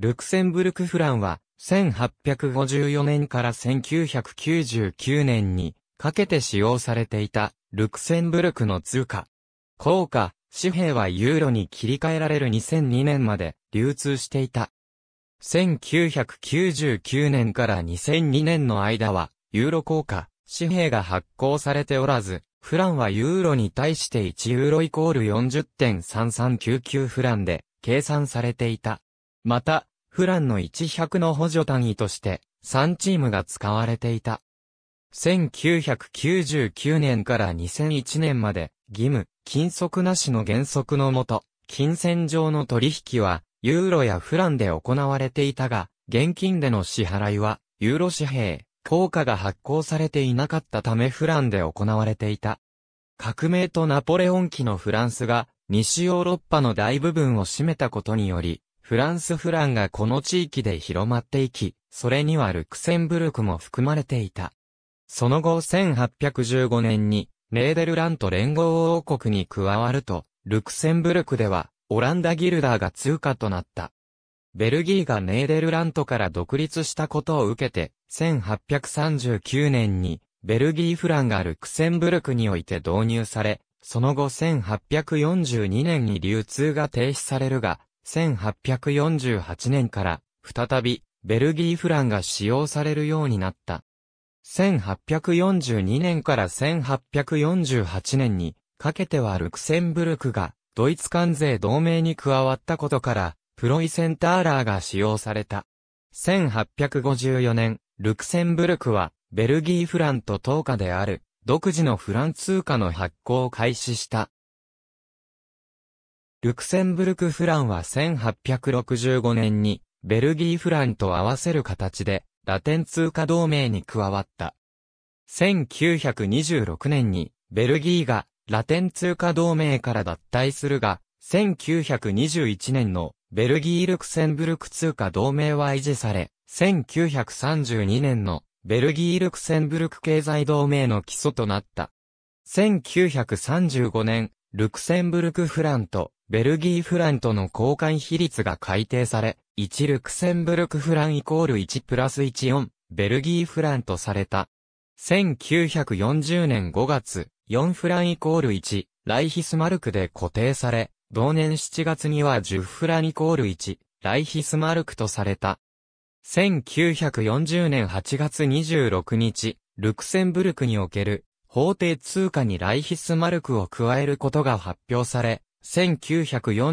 ルクセンブルクフランは、1854年から1999年にかけて使用されていたルクセンブルクの通貨。硬貨、紙幣はユーロに切り替えられる2002年まで流通していた。1999年から2002年の間は、ユーロ硬貨、紙幣が発行されておらず、フランはユーロに対して1ユーロイコール40.3399フランで計算されていた。また、フランの100の補助単位として3チームが使われていた。1999年から2001年まで義務、禁則なしの原則のもと、金銭上の取引はユーロやフランで行われていたが、現金での支払いはユーロ紙幣、効果が発行されていなかったためフランで行われていた。革命とナポレオン期のフランスが西ヨーロッパの大部分を占めたことにより、フランスフランがこの地域で広まっていき、それにはルクセンブルクも含まれていた。その後1815年に、レーデルラント連合王国に加わると、ルクセンブルクでは、オランダギルダーが通貨となった。ベルギーがネーデルラントから独立したことを受けて、1839年に、ベルギーフランがルクセンブルクにおいて導入され、その後1842年に流通が停止されるが、1848年から、再び、ベルギーフランが使用されるようになった。1842年から1848年にかけてはルクセンブルクがドイツ関税同盟に加わったことからプロイセンターラーが使用された。1854年、ルクセンブルクはベルギーフランと等価である独自のフラン通貨の発行を開始した。ルクセンブルクフランは1865年に、ベルギーフランと合わせる形で、ラテン通貨同盟に加わった。1926年に、ベルギーが、ラテン通貨同盟から脱退するが、1921年の、ベルギー・ルクセンブルク通貨同盟は維持され、1932年の、ベルギー・ルクセンブルク経済同盟の基礎となった。1935年、ルクセンブルクフランとベルギーフランとの交換比率が改定され、1ルクセンブルクフランイコール1プラス14、ベルギーフランとされた。1940年5月、4フランイコール1、ライヒスマルクで固定され、同年7月には10フランイコール1、ライヒスマルクとされた。1940年8月26日、ルクセンブルクにおける法定通貨にライヒスマルクを加えることが発表され、1941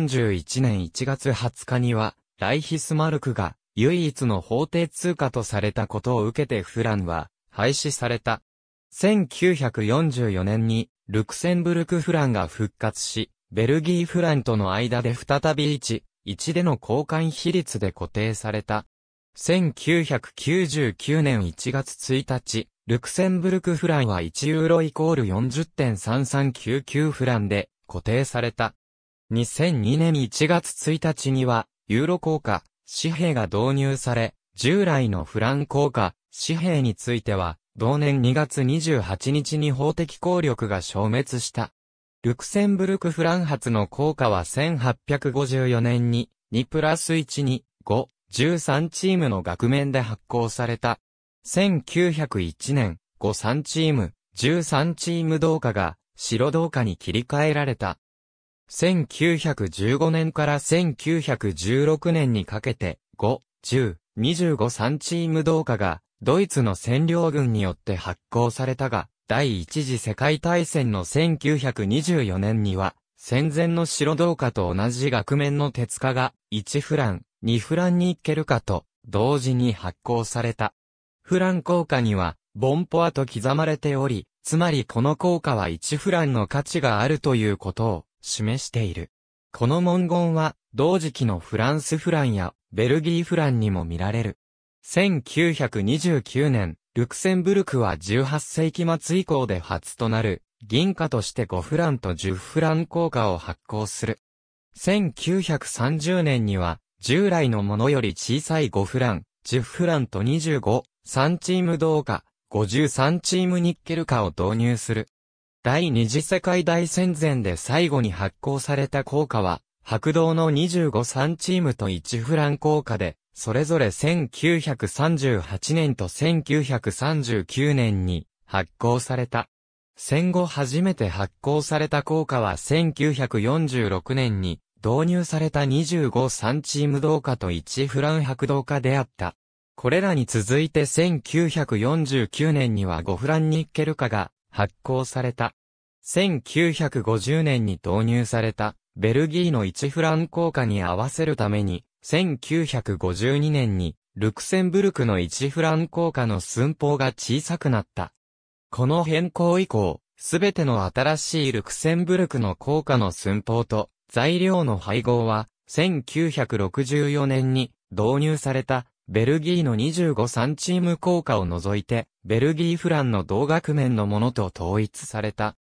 年1月20日には、ライヒスマルクが唯一の法定通貨とされたことを受けてフランは廃止された。1944年にルクセンブルクフランが復活し、ベルギーフランとの間で再び1、1での交換比率で固定された。1999年1月1日、ルクセンブルクフランは1ユーロイコール40.3399フランで固定された。2002年1月1日には、ユーロ硬貨、紙幣が導入され、従来のフラン硬貨、紙幣については、同年2月28日に法的効力が消滅した。ルクセンブルクフラン発の効果は1854年に2プラス1に5、13チームの額面で発行された。1901年、53チーム、13チーム同化が白同化に切り替えられた。1915年から1916年にかけて、5、10、25-3チーム同化が、ドイツの占領軍によって発行されたが、第一次世界大戦の1924年には、戦前の白銅貨と同じ額面の鉄貨が、1フラン、2フランに行けるかと、同時に発行された。フラン硬貨には、ボンポアと刻まれており、つまりこの硬貨は1フランの価値があるということを示している。この文言は、同時期のフランスフランやベルギーフランにも見られる。1929年、ルクセンブルクは18世紀末以降で初となる、銀貨として5フランと10フラン硬貨を発行する。1930年には、従来のものより小さい5フラン、10フランと25、3チーム銅貨、53チームニッケル貨を導入する。第二次世界大戦前で最後に発行された硬貨は、白道の253チームと1フラン硬貨で、それぞれ1938年と1939年に発行された。戦後初めて発行された硬貨は1946年に導入された253チーム銅貨と1フラン白銅貨であった。これらに続いて1949年には5フランニッケル貨が発行された。1950年に導入された、ベルギーの1フラン効果に合わせるために、1952年に、ルクセンブルクの1フラン効果の寸法が小さくなった。この変更以降、すべての新しいルクセンブルクの効果の寸法と材料の配合は、1964年に導入されたベルギーの25サンチーム効果を除いて、ベルギーフランの同額面のものと統一された。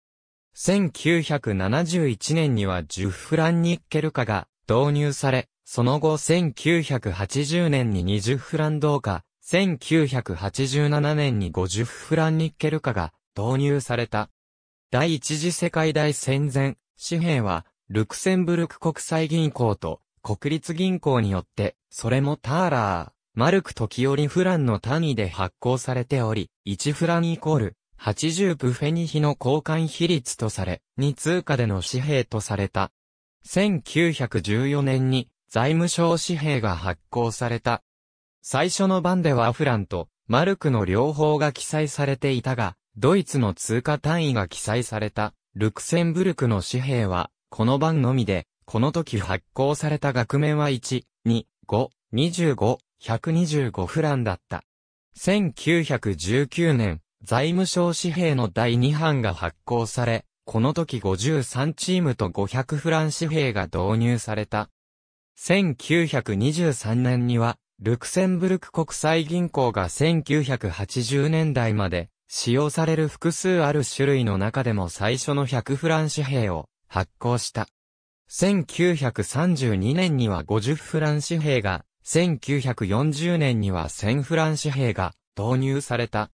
1971年には10フランニッケル化が導入され、その後1980年に20フラン銅化、1987年に50フランニッケル化が導入された。第一次世界大戦前、紙幣はルクセンブルク国際銀行と国立銀行によって、それもターラー、マルク時折フランの単位で発行されており、1フランイコール80プフェニヒの交換比率とされ、2通貨での紙幣とされた。1914年に財務省紙幣が発行された。最初の版ではフランとマルクの両方が記載されていたが、ドイツの通貨単位が記載されたルクセンブルクの紙幣は、この版のみで、この時発行された額面は1、2、5、25、125フランだった。1919年、財務省紙幣の第2版が発行され、この時53チームと500フラン紙幣が導入された。1923年には、ルクセンブルク国際銀行が1980年代まで使用される複数ある種類の中でも最初の100フラン紙幣を発行した。1932年には50フラン紙幣が、1940年には1000フラン紙幣が導入された。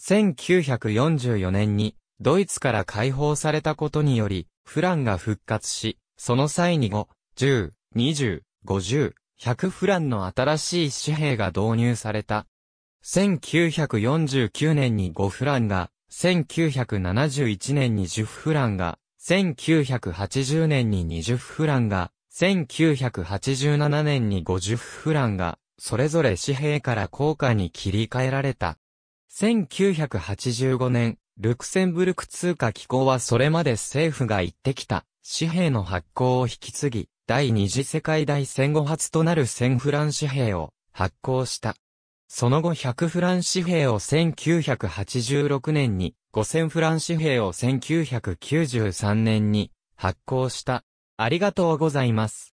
1944年にドイツから解放されたことにより、フランが復活し、その際に5、10、20、50、100フランの新しい紙幣が導入された。1949年に5フランが、1971年に10フランが、1980年に20フランが、1987年に50フランが、それぞれ紙幣から硬貨に切り替えられた。1985年、ルクセンブルク通貨機構はそれまで政府が言ってきた紙幣の発行を引き継ぎ、第二次世界大戦後初となる1000フラン紙幣を発行した。その後100フラン紙幣を1986年に、5000フラン紙幣を1993年に発行した。ありがとうございます。